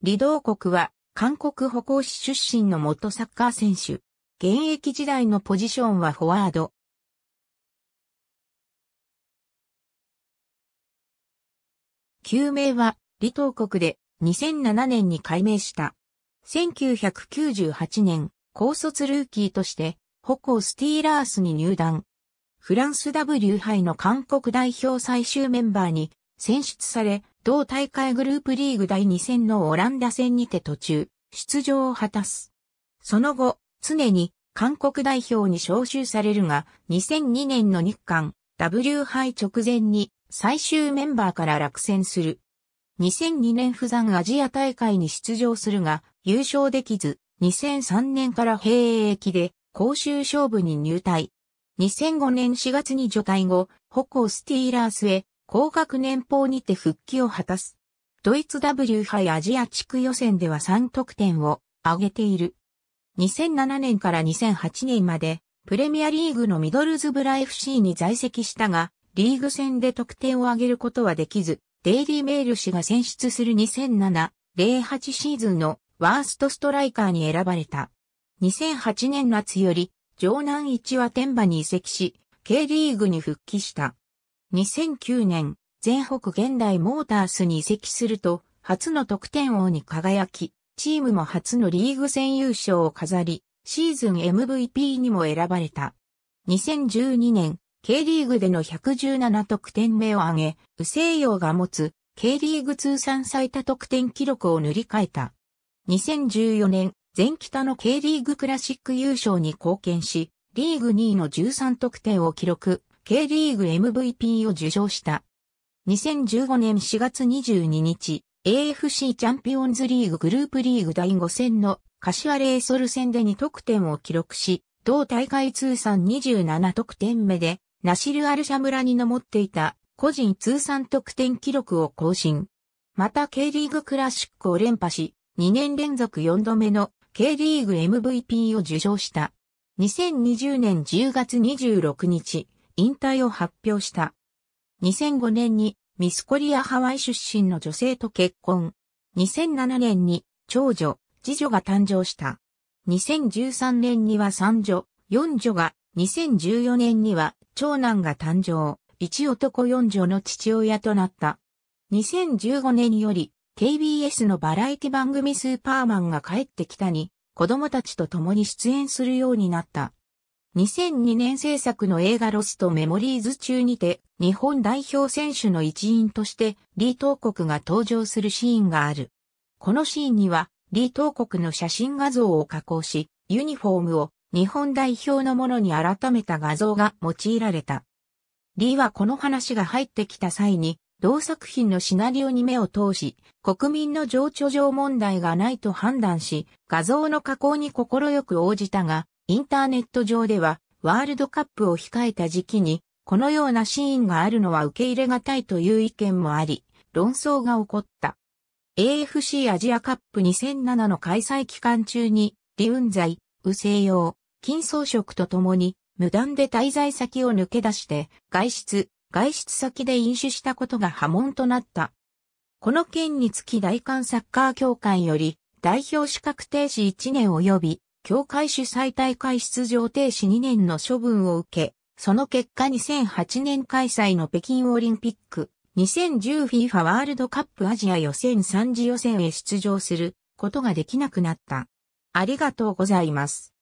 李道国は、韓国歩行市出身の元サッカー選手。現役時代のポジションはフォワード。旧名は、李道国で2007年に改名した。1998年、高卒ルーキーとして、歩行スティーラースに入団。フランス W 杯の韓国代表最終メンバーに選出され、同大会グループリーグ第2戦のオランダ戦にて途中、出場を果たす。その後、常に韓国代表に招集されるが、2002年の日韓 W 杯直前に最終メンバーから落選する。2002年釜山アジア大会に出場するが、優勝できず、2003年から兵役で、公衆勝負に入隊。2005年4月に除隊後、ホコスティーラースへ高額年俸にて復帰を果たす。ドイツ W 杯アジア地区予選では3得点を挙げている。2007年から2008年までプレミアリーグのミドルズブラ FC に在籍したが、リーグ戦で得点を挙げることはできず、デイリーメール氏が選出する2007-08シーズンのワーストストライカーに選ばれた。2008年夏より、城南一は天馬に移籍し、K リーグに復帰した。2009年、全北現代モータースに移籍すると、初の得点王に輝き、チームも初のリーグ戦優勝を飾り、シーズン MVP にも選ばれた。2012年、K リーグでの117得点目を挙げ、右西洋が持つ K リーグ通算最多得点記録を塗り替えた。2014年、全北の K リーグクラシック優勝に貢献し、リーグ2位の13得点を記録。K リーグ MVP を受賞した。2015年4月22日、AFC チャンピオンズリーググループリーグ第5戦の柏レイソル戦で2得点を記録し、同大会通算27得点目で、ナシル・アルシャ村にの持っていた個人通算得点記録を更新。また K リーグクラシックを連覇し、2年連続4度目の K リーグ MVP を受賞した。2020年10月26日、引退を発表した。2005年にミスコリアハワイ出身の女性と結婚。2007年に長女、次女が誕生した。2013年には三女、四女が、2014年には長男が誕生、一男四女の父親となった。2015年より KBS のバラエティ番組スーパーマンが帰ってきたに、子供たちと共に出演するようになった。2002年制作の映画ロストメモリーズ中にて、日本代表選手の一員として、李東国が登場するシーンがある。このシーンには、李東国の写真画像を加工し、ユニフォームを日本代表のものに改めた画像が用いられた。李はこの話が入ってきた際に、同作品のシナリオに目を通し、国民の情緒上問題がないと判断し、画像の加工に快く応じたが、インターネット上では、ワールドカップを控えた時期に、このようなシーンがあるのは受け入れがたいという意見もあり、論争が起こった。AFC アジアカップ2007の開催期間中に、イ、雲セ右ヨウ、金装飾とともに、無断で滞在先を抜け出して、外出、外出先で飲酒したことが波紋となった。この件につき大韓サッカー協会より、代表資格停止1年及び、教会主催大会出場停止2年の処分を受け、その結果2008年開催の北京オリンピック、2010FIFA ワールドカップアジア予選3次予選へ出場することができなくなった。ありがとうございます。